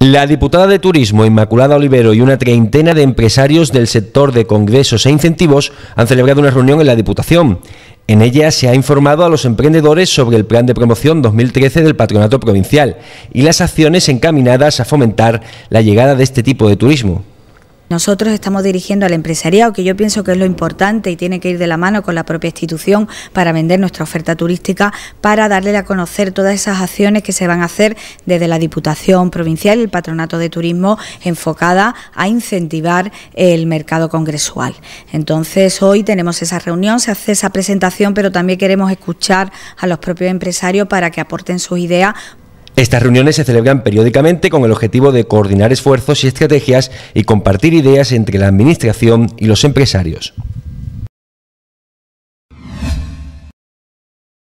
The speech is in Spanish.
La diputada de Turismo Inmaculada Olivero y una treintena de empresarios del sector de congresos e incentivos han celebrado una reunión en la Diputación. En ella se ha informado a los emprendedores sobre el plan de promoción 2013 del Patronato Provincial y las acciones encaminadas a fomentar la llegada de este tipo de turismo. Nosotros estamos dirigiendo al empresariado, que yo pienso que es lo importante y tiene que ir de la mano con la propia institución para vender nuestra oferta turística, para darle a conocer todas esas acciones que se van a hacer desde la Diputación Provincial y el Patronato de Turismo enfocada a incentivar el mercado congresual. Entonces, hoy tenemos esa reunión, se hace esa presentación, pero también queremos escuchar a los propios empresarios para que aporten sus ideas estas reuniones se celebran periódicamente con el objetivo de coordinar esfuerzos y estrategias y compartir ideas entre la Administración y los empresarios.